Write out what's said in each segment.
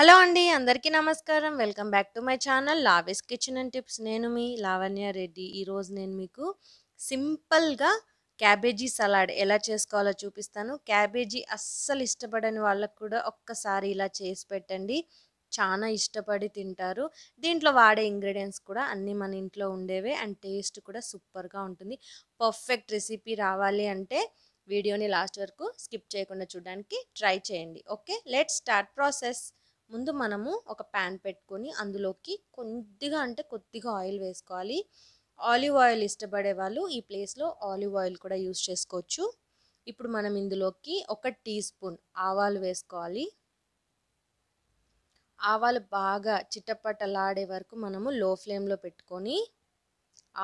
hello అండి అందరికీ నమస్కారం welcome back to my channel లావెస్ కిచెన్ అండ్ టిప్స్ నేను మీ లావణ్య రెడ్డి ఈరోజు నేను మీకు సింపుల్గా క్యాబేజీ సలాడ్ ఎలా చేసుకోవాలో చూపిస్తాను క్యాబేజీ అస్సలు ఇష్టపడని వాళ్ళకు కూడా ఒక్కసారి ఇలా చేసి పెట్టండి చాలా ఇష్టపడి తింటారు దీంట్లో వాడే ఇంగ్రీడియంట్స్ కూడా అన్నీ మన ఇంట్లో ఉండేవే అండ్ టేస్ట్ కూడా సూపర్గా ఉంటుంది పర్ఫెక్ట్ రెసిపీ రావాలి అంటే వీడియోని లాస్ట్ వరకు స్కిప్ చేయకుండా చూడడానికి ట్రై చేయండి ఓకే లెట్ స్టార్ట్ ప్రాసెస్ ముందు మనము ఒక ప్యాన్ పెట్టుకొని అందులోకి కొద్దిగా అంటే కొద్దిగా ఆయిల్ వేసుకోవాలి ఆలివ్ ఆయిల్ ఇష్టపడే వాళ్ళు ఈ ప్లేస్లో ఆలివ్ ఆయిల్ కూడా యూస్ చేసుకోవచ్చు ఇప్పుడు మనం ఇందులోకి ఒక టీ స్పూన్ ఆవాలు వేసుకోవాలి ఆవాలు బాగా చిట్టపట్టలాడే వరకు మనము లో ఫ్లేమ్లో పెట్టుకొని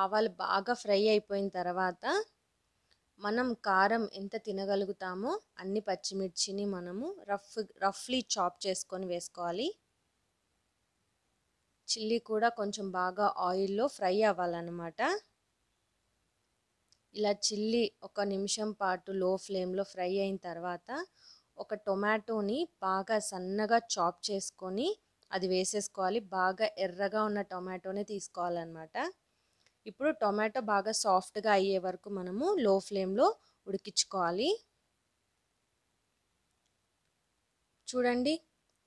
ఆవాలు బాగా ఫ్రై అయిపోయిన తర్వాత మనం కారం ఎంత తినగలుగుతామో అన్ని పచ్చిమిర్చిని మనము రఫ్ రఫ్లీ చాప్ చేసుకొని వేసుకోవాలి చిల్లీ కూడా కొంచెం బాగా ఆయిల్లో ఫ్రై అవ్వాలన్నమాట ఇలా చిల్లీ ఒక నిమిషం పాటు లో ఫ్లేమ్లో ఫ్రై అయిన తర్వాత ఒక టొమాటోని బాగా సన్నగా చాప్ చేసుకొని అది వేసేసుకోవాలి బాగా ఎర్రగా ఉన్న టొమాటోనే తీసుకోవాలన్నమాట ఇప్పుడు టొమాటో బాగా సాఫ్ట్గా అయ్యే వరకు మనము లో ఫ్లేమ్లో ఉడికించుకోవాలి చూడండి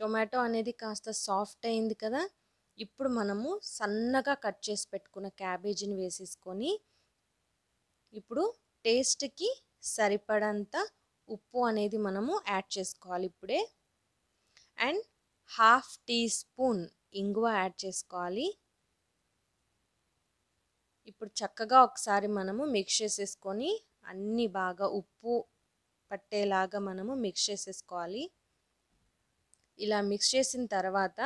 టొమాటో అనేది కాస్త సాఫ్ట్ అయింది కదా ఇప్పుడు మనము సన్నగా కట్ చేసి పెట్టుకున్న క్యాబేజీని వేసేసుకొని ఇప్పుడు టేస్ట్కి సరిపడంత ఉప్పు అనేది మనము యాడ్ చేసుకోవాలి ఇప్పుడే అండ్ హాఫ్ టీ స్పూన్ ఇంగువ యాడ్ చేసుకోవాలి ఇప్పుడు చక్కగా ఒకసారి మనము మిక్స్ చేసేసుకొని అన్నీ బాగా ఉప్పు పట్టేలాగా మనము మిక్స్ చేసేసుకోవాలి ఇలా మిక్స్ చేసిన తర్వాత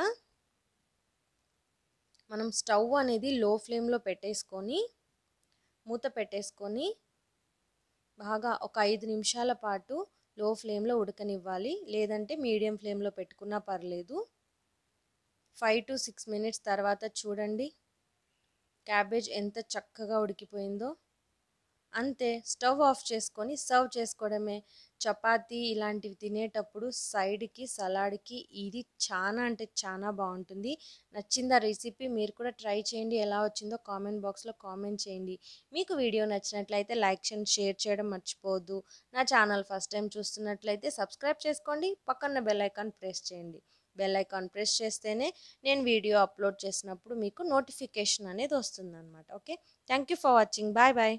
మనం స్టవ్ అనేది లో ఫ్లేమ్లో పెట్టేసుకొని మూత పెట్టేసుకొని బాగా ఒక ఐదు నిమిషాల పాటు లో ఫ్లేమ్లో ఉడకనివ్వాలి లేదంటే మీడియం ఫ్లేమ్లో పెట్టుకున్నా పర్లేదు ఫైవ్ టు సిక్స్ మినిట్స్ తర్వాత చూడండి క్యాబేజ్ ఎంత చక్కగా ఉడికిపోయిందో అంతే స్టవ్ ఆఫ్ చేసుకొని సర్వ్ చేసుకోవడమే చపాతి ఇలాంటివి తినేటప్పుడు సైడ్కి సలాడ్కి ఇది చాలా అంటే చాలా బాగుంటుంది నచ్చిందా రెసిపీ మీరు కూడా ట్రై చేయండి ఎలా వచ్చిందో కామెంట్ బాక్స్లో కామెంట్ చేయండి మీకు వీడియో నచ్చినట్లయితే లైక్ చేయండి షేర్ చేయడం మర్చిపోవద్దు నా ఛానల్ ఫస్ట్ టైం చూస్తున్నట్లయితే సబ్స్క్రైబ్ చేసుకోండి పక్కన బెల్ ఐకాన్ ప్రెస్ చేయండి బెల్ ఐకాన్ ప్రెస్ చేస్తేనే నేను వీడియో అప్లోడ్ చేసినప్పుడు మీకు నోటిఫికేషన్ అనేది వస్తుందన్నమాట okay thank you for watching bye bye